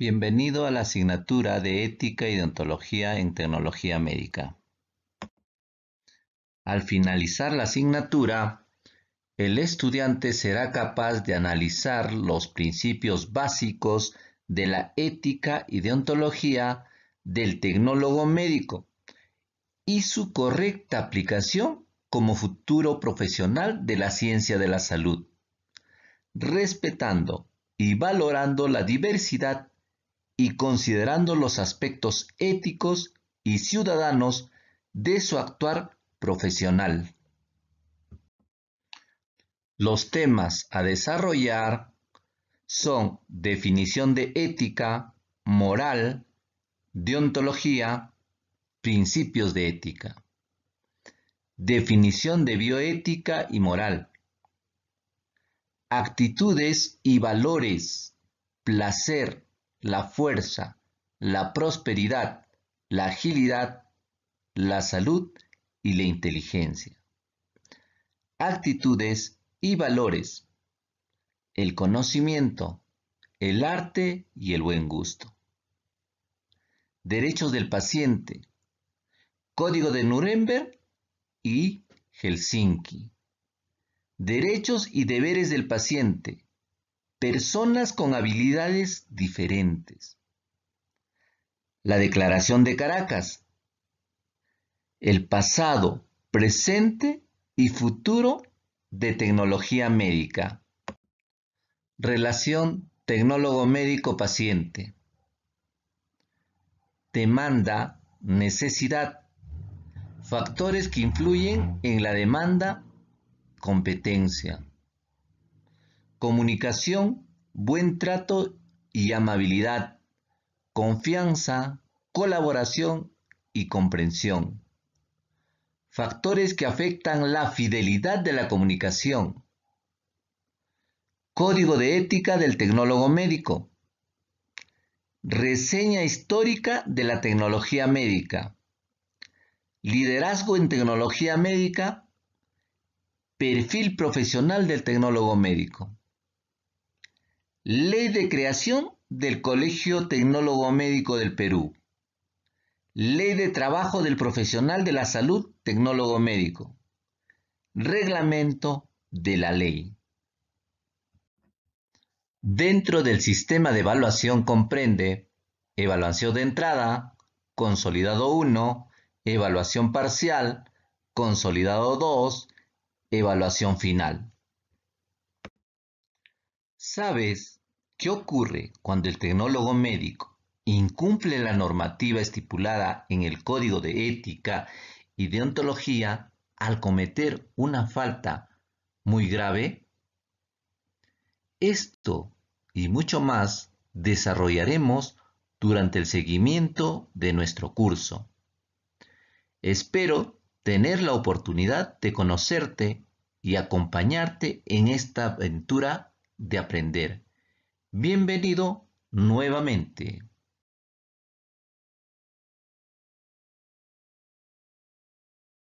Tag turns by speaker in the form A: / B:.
A: Bienvenido a la asignatura de Ética y Deontología en Tecnología Médica. Al finalizar la asignatura, el estudiante será capaz de analizar los principios básicos de la ética y deontología del tecnólogo médico y su correcta aplicación como futuro profesional de la ciencia de la salud, respetando y valorando la diversidad y considerando los aspectos éticos y ciudadanos de su actuar profesional. Los temas a desarrollar son definición de ética, moral, deontología, principios de ética. Definición de bioética y moral. Actitudes y valores, placer, la fuerza, la prosperidad, la agilidad, la salud y la inteligencia. Actitudes y valores. El conocimiento, el arte y el buen gusto. Derechos del paciente. Código de Nuremberg y Helsinki. Derechos y deberes del paciente personas con habilidades diferentes. La Declaración de Caracas. El pasado, presente y futuro de tecnología médica. Relación tecnólogo médico-paciente. Demanda, necesidad. Factores que influyen en la demanda, competencia comunicación, buen trato y amabilidad, confianza, colaboración y comprensión. Factores que afectan la fidelidad de la comunicación. Código de ética del tecnólogo médico. Reseña histórica de la tecnología médica. Liderazgo en tecnología médica. Perfil profesional del tecnólogo médico. Ley de creación del Colegio Tecnólogo Médico del Perú. Ley de trabajo del profesional de la salud tecnólogo médico. Reglamento de la ley. Dentro del sistema de evaluación comprende evaluación de entrada, consolidado 1, evaluación parcial, consolidado 2, evaluación final. ¿Sabes qué ocurre cuando el tecnólogo médico incumple la normativa estipulada en el Código de Ética y Ontología al cometer una falta muy grave? Esto y mucho más desarrollaremos durante el seguimiento de nuestro curso. Espero tener la oportunidad de conocerte y acompañarte en esta aventura de aprender. Bienvenido nuevamente.